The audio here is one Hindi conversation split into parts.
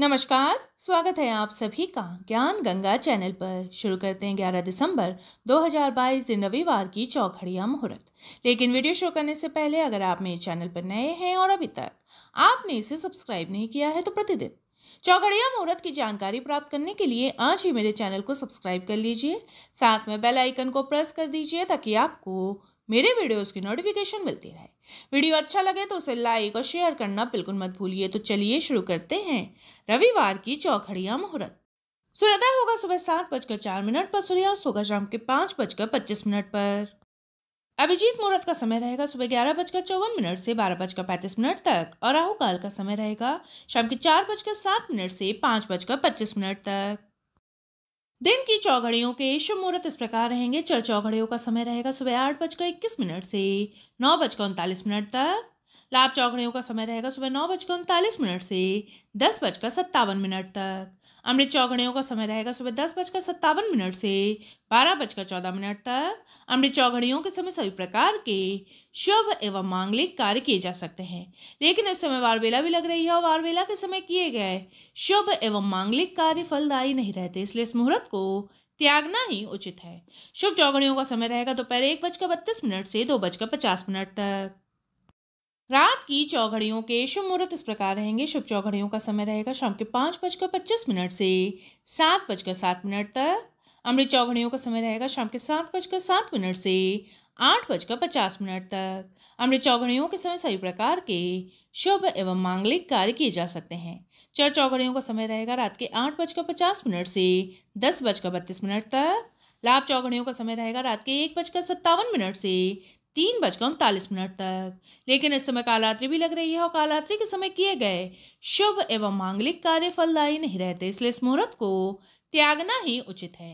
नमस्कार स्वागत है आप सभी का ज्ञान गंगा चैनल पर शुरू करते हैं 11 दिसंबर 2022 दिन रविवार की चौघड़िया मुहूर्त लेकिन वीडियो शुरू करने से पहले अगर आप मेरे चैनल पर नए हैं और अभी तक आपने इसे सब्सक्राइब नहीं किया है तो प्रतिदिन चौखड़िया मुहूर्त की जानकारी प्राप्त करने के लिए आज ही मेरे चैनल को सब्सक्राइब कर लीजिए साथ में बेल आइकन को प्रेस कर दीजिए ताकि आपको मेरे वीडियोस की नोटिफिकेशन मिलती रहे वीडियो अच्छा लगे तो उसे लाइक और शेयर करना बिल्कुल मत भूलिए तो चलिए शुरू करते हैं रविवार की चौखड़िया मुहूर्त सूर्योदय होगा सुबह सात बजकर चार मिनट पर सूर्यास्त होगा शाम के पाँच बजकर पच्चीस मिनट पर अभिजीत मुहूर्त का समय रहेगा सुबह ग्यारह बजकर चौवन मिनट से बारह बजकर पैंतीस मिनट तक और राहुकाल का समय रहेगा शाम के चार बजकर सात मिनट से पाँच बजकर पच्चीस मिनट तक दिन की चौघड़ियों के शुभ मुहूर्त इस प्रकार रहेंगे चर चौघड़ियों का समय रहेगा सुबह आठ बजकर इक्कीस मिनट से नौ बजकर उनतालीस मिनट तक लाभ चौकड़ियों का समय रहेगा सुबह नौ बजकर उनतालीस मिनट से दस बजकर सत्तावन मिनट तक अमृत चौकड़ियों का समय रहेगा सुबह दस बजकर सत्तावन मिनट से बारह बजकर चौदह मिनट तक अमृत चौघड़ियों के समय सभी प्रकार के शुभ एवं मांगलिक कार्य किए जा सकते हैं लेकिन इस समय वारबेला भी लग रही है और वारबेला के समय किए गए शुभ एवं मांगलिक कार्य फलदायी नहीं रहते इसलिए इस मुहूर्त को त्यागना ही उचित है शुभ चौघड़ियों का समय रहेगा दोपहर एक बजकर बत्तीस मिनट से दो बजकर पचास मिनट तक रात की चौघड़ियों के शुभ मुहूर्त इस प्रकार रहेंगे शुभ चौघड़ियों का समय रहेगा शाम के पाँच बजकर पच्चीस मिनट से सात बजकर सात मिनट तक अमृत चौघड़ियों का समय रहेगा शाम के सात बजकर सात मिनट से आठ बजकर पचास मिनट तक अमृत चौघड़ियों के समय सभी प्रकार के शुभ एवं मांगलिक कार्य किए जा सकते हैं चर चौघड़ियों का समय रहेगा रात के आठ बजकर पचास मिनट से दस बजकर बत्तीस मिनट तक लाभ चौघड़ियों का समय रहेगा रात के एक बजकर सत्तावन मिनट से तीन बजकर उनतालीस मिनट तक लेकिन इस समय कालरात्रि भी लग रही है और कालरात्रि के समय किए गए शुभ एवं मांगलिक कार्य फलदायी नहीं रहते इसलिए इस मुहूर्त को त्यागना ही उचित है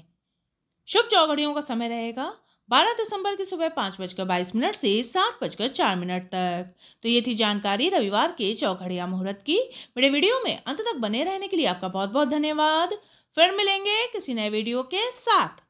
शुभ चौघड़ियों का समय रहेगा बारह दिसंबर की सुबह पाँच बजकर बाईस मिनट से सात बजकर चार मिनट तक तो ये थी जानकारी रविवार के चौघड़िया मुहूर्त की मेरे वीडियो में अंत तक बने रहने के लिए आपका बहुत बहुत धन्यवाद फिर मिलेंगे किसी नए वीडियो के साथ